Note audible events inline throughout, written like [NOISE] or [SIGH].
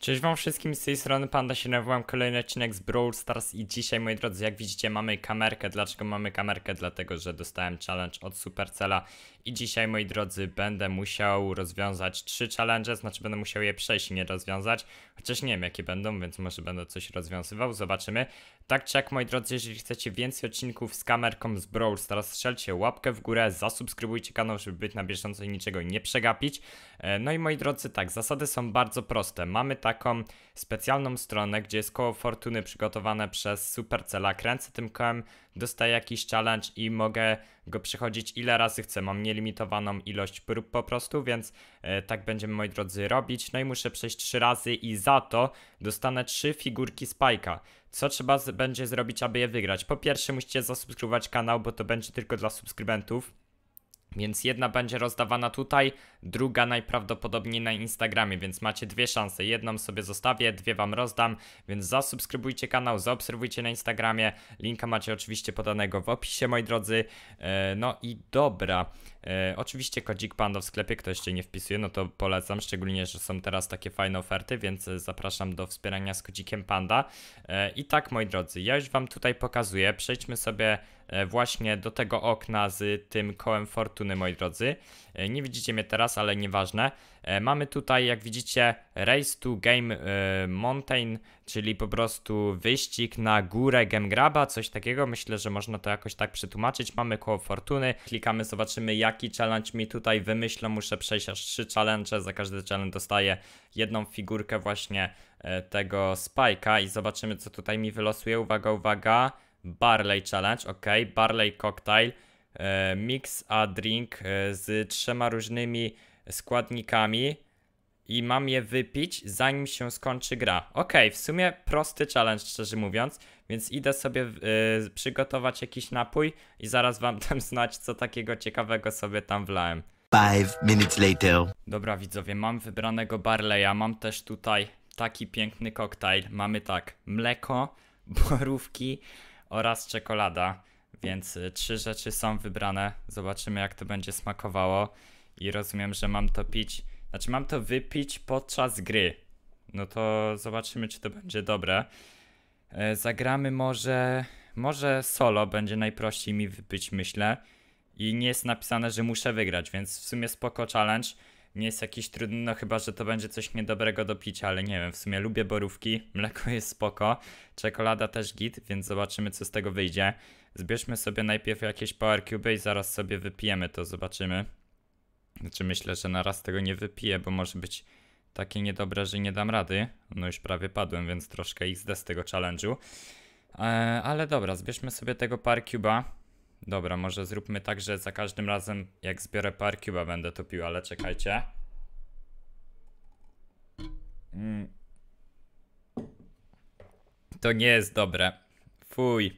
Cześć wam wszystkim, z tej strony Panda się nawołam kolejny odcinek z Brawl Stars i dzisiaj moi drodzy jak widzicie mamy kamerkę, dlaczego mamy kamerkę? Dlatego, że dostałem challenge od Supercella i dzisiaj, moi drodzy, będę musiał rozwiązać trzy challenge, znaczy będę musiał je przejść i nie rozwiązać. Chociaż nie wiem, jakie będą, więc może będę coś rozwiązywał, zobaczymy. Tak czy jak, moi drodzy, jeżeli chcecie więcej odcinków z kamerką z Brawl teraz strzelcie łapkę w górę, zasubskrybujcie kanał, żeby być na bieżąco i niczego nie przegapić. E, no i moi drodzy, tak, zasady są bardzo proste. Mamy taką specjalną stronę, gdzie jest koło fortuny przygotowane przez Supercella. Kręcę tym kołem dostaję jakiś challenge i mogę go przechodzić ile razy chcę. Mam nielimitowaną ilość prób po prostu, więc e, tak będziemy moi drodzy robić. No i muszę przejść trzy razy i za to dostanę trzy figurki Spajka. Co trzeba będzie zrobić, aby je wygrać? Po pierwsze musicie zasubskrybować kanał, bo to będzie tylko dla subskrybentów. Więc jedna będzie rozdawana tutaj, druga najprawdopodobniej na Instagramie, więc macie dwie szanse. Jedną sobie zostawię, dwie wam rozdam, więc zasubskrybujcie kanał, zaobserwujcie na Instagramie. Linka macie oczywiście podanego w opisie, moi drodzy. E, no i dobra. E, oczywiście kodzik Panda w sklepie, kto jeszcze nie wpisuje, no to polecam, szczególnie, że są teraz takie fajne oferty, więc e, zapraszam do wspierania z kodzikiem Panda. I tak, moi drodzy, ja już wam tutaj pokazuję. Przejdźmy sobie E, właśnie do tego okna z tym kołem fortuny, moi drodzy. E, nie widzicie mnie teraz, ale nieważne. E, mamy tutaj, jak widzicie, Race to Game Mountain, czyli po prostu wyścig na górę Game Graba, coś takiego. Myślę, że można to jakoś tak przetłumaczyć. Mamy koło fortuny, klikamy, zobaczymy jaki challenge mi tutaj wymyślą. Muszę przejść aż trzy challenge, za każdy challenge dostaję jedną figurkę właśnie tego Spike'a i zobaczymy co tutaj mi wylosuje. Uwaga, uwaga. Barley Challenge, ok, Barley Cocktail, e, mix a drink e, z trzema różnymi składnikami i mam je wypić zanim się skończy gra. Ok, w sumie prosty challenge szczerze mówiąc, więc idę sobie e, przygotować jakiś napój i zaraz wam [LAUGHS] dam znać co takiego ciekawego sobie tam wlałem. Five minutes later. Dobra widzowie, mam wybranego Barleya, mam też tutaj taki piękny koktajl. Mamy tak, mleko, [LAUGHS] borówki, oraz czekolada. Więc y, trzy rzeczy są wybrane. Zobaczymy, jak to będzie smakowało. I rozumiem, że mam to pić. Znaczy, mam to wypić podczas gry. No to zobaczymy, czy to będzie dobre. E, zagramy może. Może solo będzie najprościej mi wypić, myślę. I nie jest napisane, że muszę wygrać, więc w sumie spoko challenge nie jest jakiś trudny, no chyba, że to będzie coś niedobrego do picia, ale nie wiem, w sumie lubię borówki, [LAUGHS] mleko jest spoko, czekolada też git, więc zobaczymy co z tego wyjdzie. Zbierzmy sobie najpierw jakieś power cube i zaraz sobie wypijemy to, zobaczymy. Znaczy myślę, że na raz tego nie wypiję, bo może być takie niedobre, że nie dam rady. No już prawie padłem, więc troszkę XD z tego challenge'u. Eee, ale dobra, zbierzmy sobie tego power cube'a. Dobra, może zróbmy tak, że za każdym razem jak zbiorę par cuba będę to pił, ale czekajcie. Mm. To nie jest dobre. Fuj.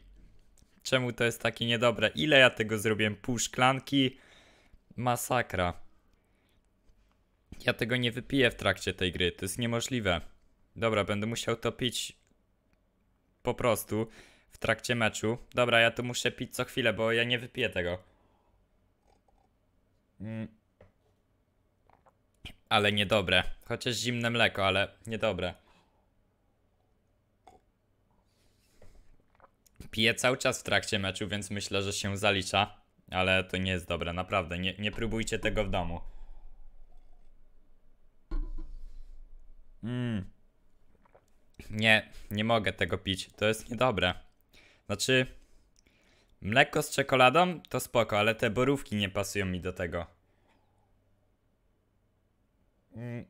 Czemu to jest takie niedobre? Ile ja tego zrobiłem? Pół szklanki? Masakra. Ja tego nie wypiję w trakcie tej gry, to jest niemożliwe. Dobra, będę musiał to pić po prostu trakcie meczu. Dobra, ja tu muszę pić co chwilę, bo ja nie wypiję tego. Mm. Ale niedobre. Chociaż zimne mleko, ale niedobre. Piję cały czas w trakcie meczu, więc myślę, że się zalicza. Ale to nie jest dobre, naprawdę. Nie, nie próbujcie tego w domu. Mm. Nie, nie mogę tego pić. To jest niedobre. Znaczy, mleko z czekoladą to spoko, ale te borówki nie pasują mi do tego. Mm.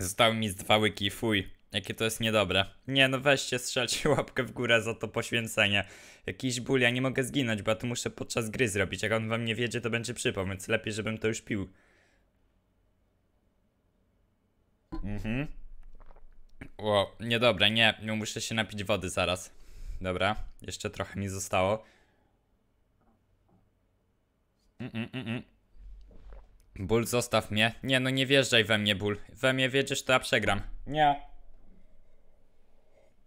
Zostały mi z dwa łyki, fuj. Jakie to jest niedobre. Nie no weźcie, strzelcie [LAUGHS] łapkę w górę za to poświęcenie. Jakiś ból, ja nie mogę zginąć, bo ja to muszę podczas gry zrobić. Jak on wam nie wiedzie, to będzie przypał, więc lepiej, żebym to już pił. Mhm. O, niedobre, nie, muszę się napić wody zaraz. Dobra, jeszcze trochę mi zostało. Mm, mm, mm, mm. Ból, zostaw mnie. Nie, no nie wjeżdżaj we mnie, ból. We mnie wiedziesz, to ja przegram. Nie.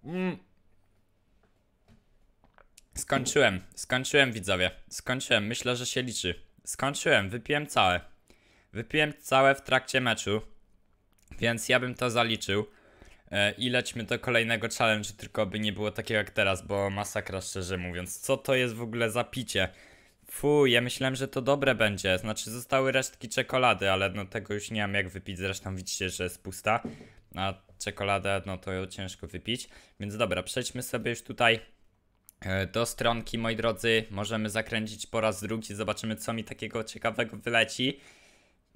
Mm. Skończyłem, skończyłem widzowie. Skończyłem, myślę, że się liczy. Skończyłem, wypiłem całe. Wypiłem całe w trakcie meczu. Więc ja bym to zaliczył. E, i lećmy do kolejnego challenge, tylko by nie było takiego jak teraz, bo masakra szczerze mówiąc. Co to jest w ogóle za picie? Fu, ja myślałem, że to dobre będzie, znaczy zostały resztki czekolady, ale no tego już nie mam jak wypić, zresztą widzicie, że jest pusta, a czekoladę no to ją ciężko wypić, więc dobra, przejdźmy sobie już tutaj e, do stronki, moi drodzy, możemy zakręcić po raz drugi, zobaczymy co mi takiego ciekawego wyleci.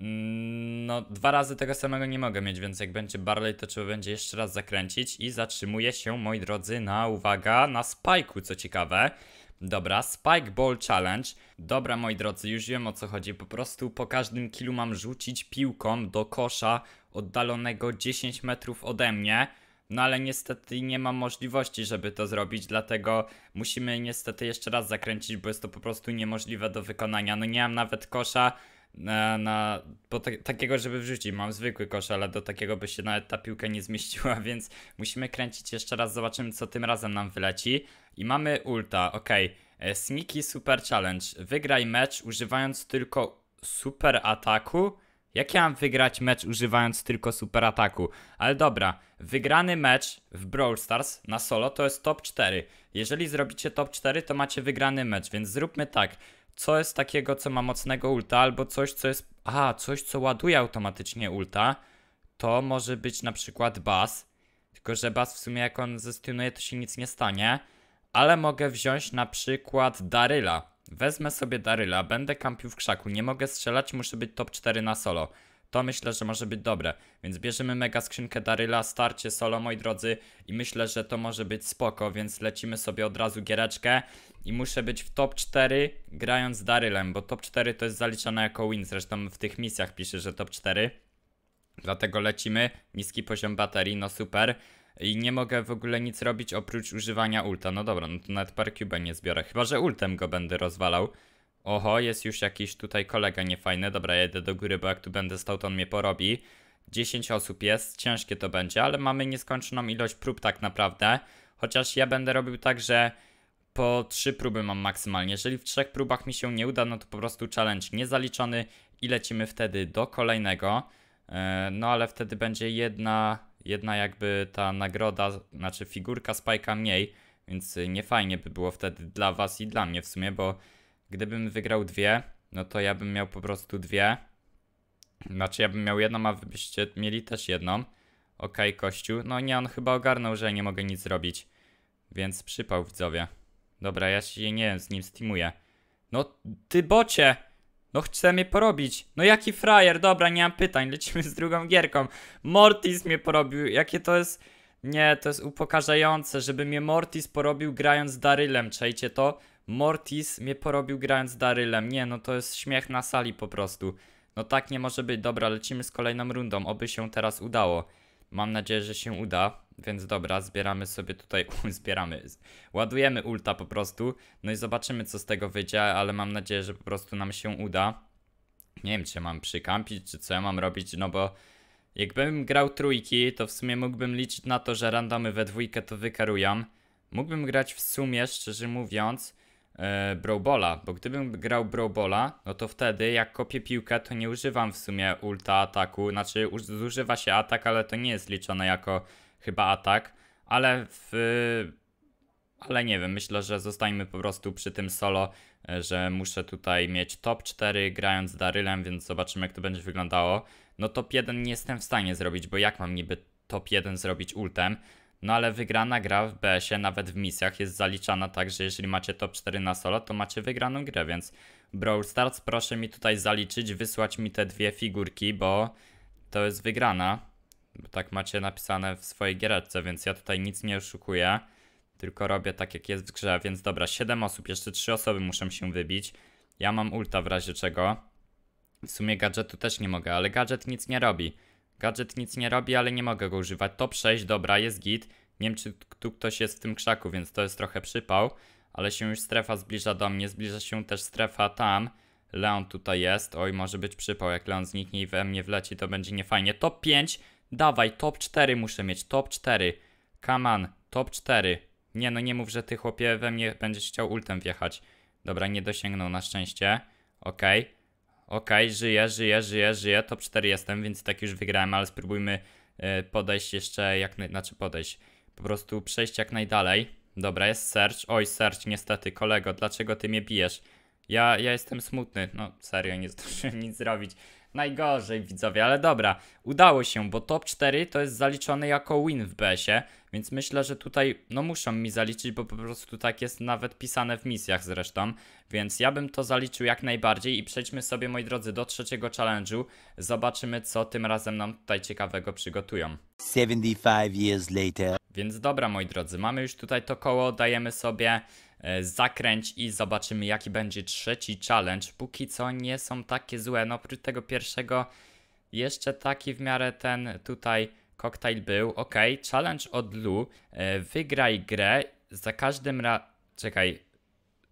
Mm, no, dwa razy tego samego nie mogę mieć, więc jak będzie barley, to trzeba będzie jeszcze raz zakręcić i zatrzymuje się, moi drodzy, na uwaga, na spajku, co ciekawe. Dobra, Spike Ball Challenge. Dobra, moi drodzy, już wiem o co chodzi. Po prostu po każdym kilu mam rzucić piłką do kosza oddalonego 10 metrów ode mnie. No ale niestety nie mam możliwości, żeby to zrobić, dlatego musimy niestety jeszcze raz zakręcić, bo jest to po prostu niemożliwe do wykonania. No nie mam nawet kosza, na, na bo ta, takiego, żeby wrzucić. Mam zwykły kosz, ale do takiego by się nawet ta piłka nie zmieściła, [LAUGHS] więc musimy kręcić jeszcze raz, zobaczymy co tym razem nam wyleci. I mamy ulta, ok. E, Smiki Super Challenge. Wygraj mecz używając tylko super ataku. Jak ja mam wygrać mecz używając tylko super ataku? Ale dobra, wygrany mecz w Brawl Stars na solo to jest top 4. Jeżeli zrobicie top 4, to macie wygrany mecz, więc zróbmy tak co jest takiego, co ma mocnego ulta, albo coś, co jest. A, coś, co ładuje automatycznie ulta, to może być na przykład bas. Tylko, że bas w sumie, jak on zestunuje, to się nic nie stanie. Ale mogę wziąć na przykład Daryla. Wezmę sobie Daryla, będę kampił w krzaku, nie mogę strzelać, muszę być top 4 na solo. To myślę, że może być dobre. Więc bierzemy mega skrzynkę Daryla, starcie solo, moi drodzy. I myślę, że to może być spoko, więc lecimy sobie od razu giereczkę. I muszę być w top 4 grając z Darylem, bo top 4 to jest zaliczane jako win. Zresztą w tych misjach pisze, że top 4. Dlatego lecimy. Niski poziom baterii, no super. I nie mogę w ogóle nic robić oprócz używania ulta. No dobra, no to nawet parkubę nie zbiorę. Chyba, że ultem go będę rozwalał. Oho, jest już jakiś tutaj kolega niefajny. Dobra, jedę do góry, bo jak tu będę stał, to on mnie porobi. 10 osób jest, ciężkie to będzie, ale mamy nieskończoną ilość prób tak naprawdę. Chociaż ja będę robił tak, że po 3 próby mam maksymalnie. Jeżeli w trzech próbach mi się nie uda, no to po prostu challenge niezaliczony i lecimy wtedy do kolejnego. E, no ale wtedy będzie jedna, jedna jakby ta nagroda, znaczy figurka spajka mniej, więc nie fajnie by było wtedy dla was i dla mnie w sumie, bo Gdybym wygrał dwie, no to ja bym miał po prostu dwie. Znaczy ja bym miał jedną, a wy byście mieli też jedną. Okej, okay, kościół. No nie, on chyba ogarnął, że nie mogę nic zrobić. Więc przypał widzowie. Dobra, ja się nie wiem, z nim steamuję. No ty bocie! No chce mnie porobić. No jaki frajer, dobra, nie mam pytań, lecimy z drugą gierką. Mortis mnie porobił, jakie to jest... Nie, to jest upokarzające, żeby mnie Mortis porobił grając z Darylem, czajcie to? Mortis mnie porobił grając Darylem. Nie, no to jest śmiech na sali po prostu. No tak nie może być. Dobra, lecimy z kolejną rundą. Oby się teraz udało. Mam nadzieję, że się uda. Więc dobra, zbieramy sobie tutaj, [LAUGHS] zbieramy, ładujemy ulta po prostu. No i zobaczymy co z tego wyjdzie, ale mam nadzieję, że po prostu nam się uda. Nie wiem, czy mam przykampić, czy co ja mam robić, no bo jakbym grał trójki, to w sumie mógłbym liczyć na to, że randomy we dwójkę to wykarują. Mógłbym grać w sumie, szczerze mówiąc, e, Brawlbola, bo gdybym grał Brawlbola, no to wtedy jak kopię piłkę, to nie używam w sumie ulta ataku, znaczy zużywa się atak, ale to nie jest liczone jako chyba atak, ale w... Ale nie wiem, myślę, że zostańmy po prostu przy tym solo, e, że muszę tutaj mieć top 4 grając z Darylem, więc zobaczymy jak to będzie wyglądało. No top 1 nie jestem w stanie zrobić, bo jak mam niby top 1 zrobić ultem? No ale wygrana gra w BS-ie, nawet w misjach, jest zaliczana tak, że jeżeli macie top 4 na solo, to macie wygraną grę, więc Brawl Stars proszę mi tutaj zaliczyć, wysłać mi te dwie figurki, bo to jest wygrana. Bo tak macie napisane w swojej giereczce, więc ja tutaj nic nie oszukuję, tylko robię tak jak jest w grze, więc dobra, 7 osób, jeszcze 3 osoby muszę się wybić. Ja mam ulta w razie czego. W sumie gadżetu też nie mogę, ale gadżet nic nie robi. Gadżet nic nie robi, ale nie mogę go używać. Top 6, dobra, jest git. Nie wiem, czy tu ktoś jest w tym krzaku, więc to jest trochę przypał. Ale się już strefa zbliża do mnie. Zbliża się też strefa tam. Leon tutaj jest. Oj, może być przypał. Jak Leon zniknie i we mnie wleci, to będzie niefajnie. Top 5. Dawaj, top 4 muszę mieć. Top 4. Come on. Top 4. Nie no, nie mów, że ty chłopie we mnie będziesz chciał ultem wjechać. Dobra, nie dosięgnął na szczęście. Okej. Okay. Okej, okay, żyję, żyję, żyję, żyję, top 4 jestem, więc tak już wygrałem, ale spróbujmy e, podejść jeszcze jak, naj... znaczy podejść, po prostu przejść jak najdalej. Dobra, jest search, oj search niestety, kolego, dlaczego ty mnie bijesz? Ja, ja jestem smutny, no serio, nie [LAUGHS] zdążyłem nic zrobić. Najgorzej widzowie, ale dobra, udało się, bo top 4 to jest zaliczone jako win w BS-ie. Więc myślę, że tutaj no muszą mi zaliczyć, bo po prostu tak jest nawet pisane w misjach zresztą. Więc ja bym to zaliczył jak najbardziej i przejdźmy sobie moi drodzy do trzeciego challenge'u. Zobaczymy co tym razem nam tutaj ciekawego przygotują. 75 years later. Więc dobra moi drodzy, mamy już tutaj to koło, dajemy sobie e, zakręć i zobaczymy jaki będzie trzeci challenge. Póki co nie są takie złe, no oprócz tego pierwszego jeszcze taki w miarę ten tutaj Koktajl był, ok. Challenge od Lu. E, wygraj grę. Za każdym razem. Czekaj.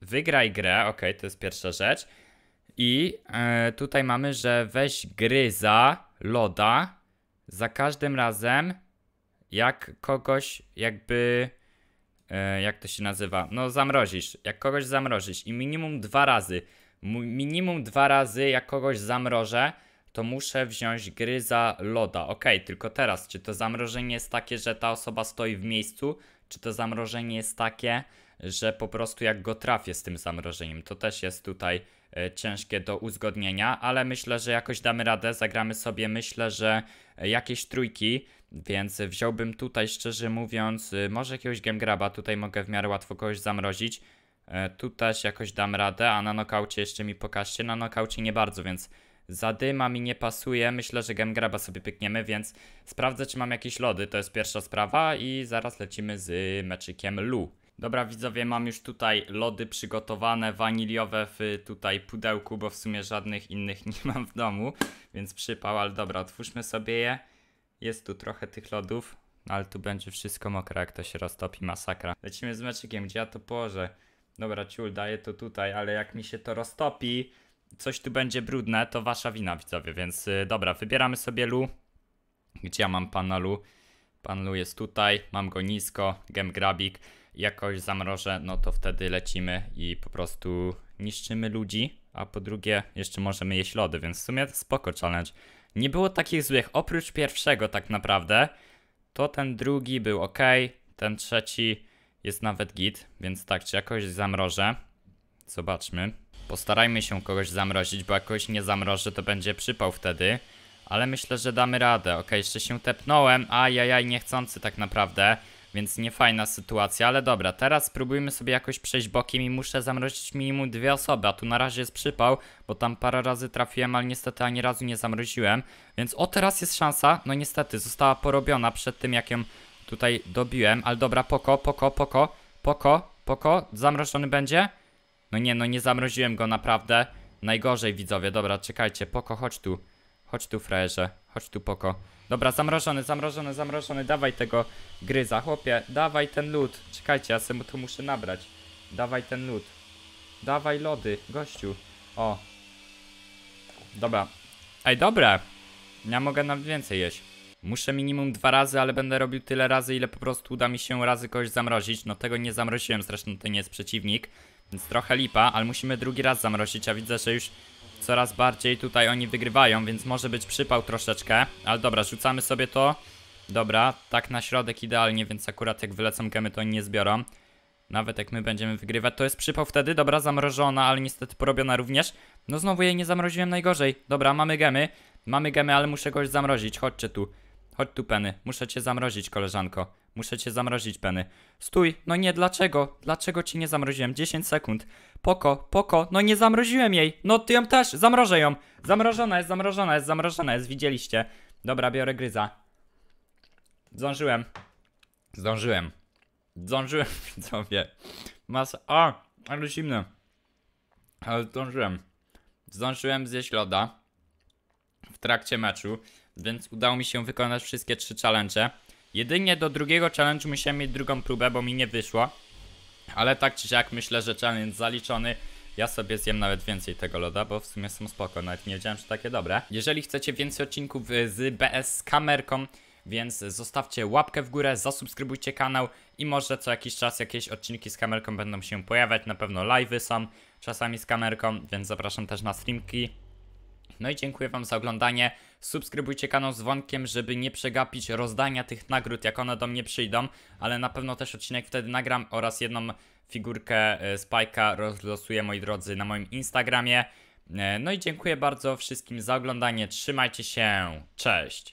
Wygraj grę, ok, to jest pierwsza rzecz. I e, tutaj mamy, że weź gry za loda. Za każdym razem, jak kogoś jakby e, jak to się nazywa? No, zamrozisz. Jak kogoś zamrozisz i minimum dwa razy. Minimum dwa razy, jak kogoś zamrożę, to muszę wziąć gry za loda. Ok, tylko teraz, czy to zamrożenie jest takie, że ta osoba stoi w miejscu, czy to zamrożenie jest takie, że po prostu jak go trafię z tym zamrożeniem. To też jest tutaj e, ciężkie do uzgodnienia, ale myślę, że jakoś damy radę, zagramy sobie, myślę, że e, jakieś trójki, więc wziąłbym tutaj szczerze mówiąc, e, może jakiegoś gemgraba, tutaj mogę w miarę łatwo kogoś zamrozić. Y, tu też jakoś dam radę, a na nokaucie jeszcze mi pokażcie, na nokaucie nie bardzo, więc Zadyma mi nie pasuje, myślę, że Gengraba sobie pykniemy, więc sprawdzę, czy mam jakieś lody, to jest pierwsza sprawa i zaraz lecimy z y, meczykiem Lu. Dobra widzowie, mam już tutaj lody przygotowane, waniliowe w tutaj pudełku, bo w sumie żadnych innych [LAUGHS] nie mam w domu, więc przypał, ale dobra, otwórzmy sobie je. Jest tu trochę tych lodów, ale tu będzie wszystko mokre, jak to się roztopi, masakra. Lecimy z meczykiem, gdzie ja to położę? Dobra, ciul, daję to tutaj, ale jak mi się to roztopi, coś tu będzie brudne, to wasza wina, widzowie, więc y, dobra, wybieramy sobie Lu. Gdzie ja mam pana Lu? Pan Lu jest tutaj, mam go nisko, gem grabik. Jakoś zamrożę, no to wtedy lecimy i po prostu niszczymy ludzi. A po drugie, jeszcze możemy jeść lody, więc w sumie to spoko challenge. Nie było takich złych, oprócz pierwszego tak naprawdę. To ten drugi był ok, ten trzeci jest nawet git, więc tak, czy jakoś zamrożę. Zobaczmy. Postarajmy się kogoś zamrozić, bo jak kogoś nie zamrożę, to będzie przypał wtedy. Ale myślę, że damy radę. Ok, jeszcze się tepnąłem. Ajajaj, niechcący tak naprawdę. Więc niefajna sytuacja, ale dobra, teraz spróbujmy sobie jakoś przejść bokiem i muszę zamrozić minimum dwie osoby, a tu na razie jest przypał, bo tam parę razy trafiłem, ale niestety ani razu nie zamroziłem, więc o teraz jest szansa, no niestety, została porobiona przed tym jak ją tutaj dobiłem, ale dobra, poko, poko, poko, poko, poko, zamrożony będzie, no nie, no nie zamroziłem go naprawdę. Najgorzej widzowie, dobra, czekajcie, Poko, chodź tu. Chodź tu, frajerze. Chodź tu, Poko. Dobra, zamrożony, zamrożony, zamrożony. Dawaj tego gryza, chłopie. Dawaj ten lód. Czekajcie, ja sobie tu muszę nabrać. Dawaj ten lód. Dawaj lody, gościu. O. Dobra. Ej, dobre. Ja mogę nawet więcej jeść. Muszę minimum dwa razy, ale będę robił tyle razy, ile po prostu uda mi się razy kogoś zamrozić. No tego nie zamroziłem, zresztą to nie jest przeciwnik. Więc trochę lipa, ale musimy drugi raz zamrozić, a widzę, że już coraz bardziej tutaj oni wygrywają, więc może być przypał troszeczkę. Ale dobra, rzucamy sobie to. Dobra, tak na środek idealnie, więc akurat jak wylecą gemy, to oni nie zbiorą. Nawet jak my będziemy wygrywać, to jest przypał wtedy, dobra, zamrożona, ale niestety porobiona również. No znowu jej nie zamroziłem najgorzej. Dobra, mamy gemy, mamy gemy, ale muszę kogoś zamrozić, chodźcie tu. Chodź tu, Penny, muszę cię zamrozić, koleżanko. Muszę cię zamrozić, Penny. Stój, no nie, dlaczego? Dlaczego cię nie zamroziłem? 10 sekund. Poko, poko, no nie zamroziłem jej. No ty ją też, zamrożę ją. Zamrożona jest, zamrożona jest, zamrożona jest, widzieliście. Dobra, biorę gryza. Zdążyłem. Zdążyłem. Zdążyłem, [LAUGHS] widzowie. Mas... A, ale zimne. Ale zdążyłem. Zdążyłem zjeść loda w trakcie meczu, więc udało mi się wykonać wszystkie trzy challenge. Jedynie do drugiego challenge musiałem mieć drugą próbę, bo mi nie wyszło. Ale tak czy siak myślę, że challenge zaliczony. Ja sobie zjem nawet więcej tego loda, bo w sumie są spoko, nawet nie wiedziałem, że takie dobre. Jeżeli chcecie więcej odcinków y, z BS z kamerką, więc zostawcie łapkę w górę, zasubskrybujcie kanał i może co jakiś czas jakieś odcinki z kamerką będą się pojawiać, na pewno live'y są czasami z kamerką, więc zapraszam też na streamki. No i dziękuję wam za oglądanie. Subskrybujcie kanał z dzwonkiem, żeby nie przegapić rozdania tych nagród, jak one do mnie przyjdą, ale na pewno też odcinek wtedy nagram oraz jedną figurkę e, Spike'a rozlosuję, moi drodzy, na moim Instagramie. E, no i dziękuję bardzo wszystkim za oglądanie. Trzymajcie się. Cześć.